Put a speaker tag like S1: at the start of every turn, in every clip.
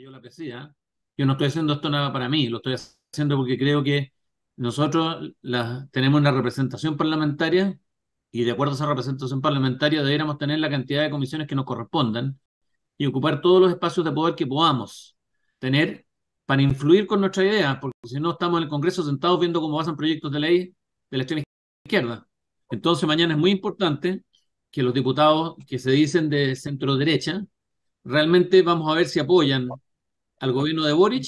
S1: yo la no estoy haciendo esto nada para mí, lo estoy haciendo porque creo que nosotros tenemos una representación parlamentaria y de acuerdo a esa representación parlamentaria debiéramos tener la cantidad de comisiones que nos correspondan y ocupar todos los espacios de poder que podamos tener para influir con nuestra idea, porque si no estamos en el Congreso sentados viendo cómo pasan proyectos de ley de la extrema izquierda. Entonces mañana es muy importante que los diputados que se dicen de centro derecha realmente vamos a ver si apoyan al gobierno de Boric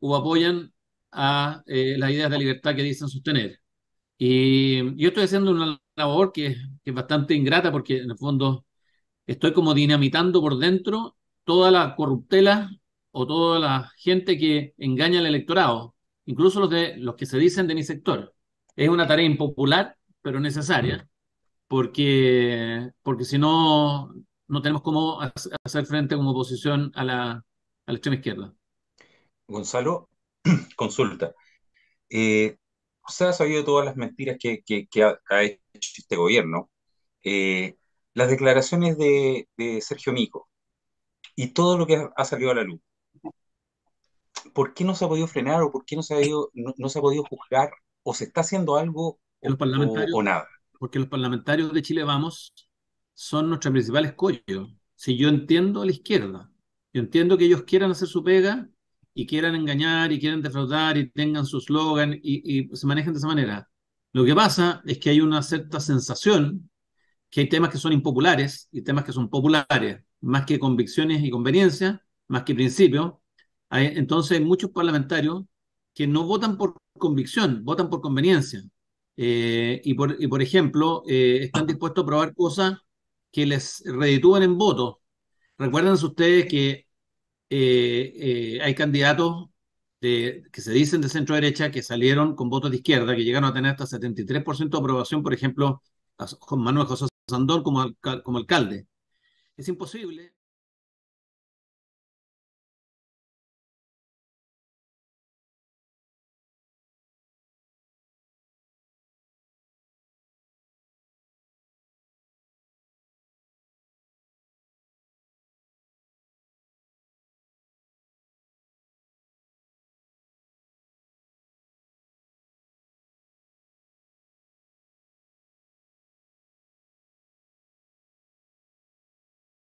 S1: o apoyan a eh, las ideas de libertad que dicen sostener. Y yo estoy haciendo una labor que, es bastante ingrata porque en el fondo estoy como dinamitando por dentro toda la corruptela o toda la gente que engaña al electorado, incluso los, de, los que se dicen de mi sector. Es una tarea impopular, pero necesaria, porque, porque si no, no tenemos cómo hacer frente como oposición a la, a la extrema izquierda.
S2: Gonzalo, consulta. Eh, se ha sabido todas las mentiras que, ha, hecho este gobierno. Eh, las declaraciones de, Sergio Mico y todo lo que ha, salido a la luz. ¿Por qué no se ha podido frenar o por qué no se ha, no, se ha podido juzgar o se está haciendo algo o, nada?
S1: Porque los parlamentarios de Chile Vamos son nuestro principal escollo. Si yo entiendo a la izquierda, yo entiendo que ellos quieran hacer su pega y quieran engañar y quieren defraudar y tengan su slogan y, se manejen de esa manera. Lo que pasa es que hay una cierta sensación que hay temas que son impopulares y temas que son populares, más que convicciones y conveniencias, más que principios. entonces hay muchos parlamentarios que no votan por convicción, votan por conveniencia. Eh, y, por, ejemplo, eh, están dispuestos a probar cosas que les reditúan en votos Recuerden ustedes que eh, eh, hay candidatos de, que se dicen de centro derecha que salieron con votos de izquierda, que llegaron a tener hasta 73% de aprobación, por ejemplo,
S2: a Manuel José Sandón como, como alcalde. Es imposible.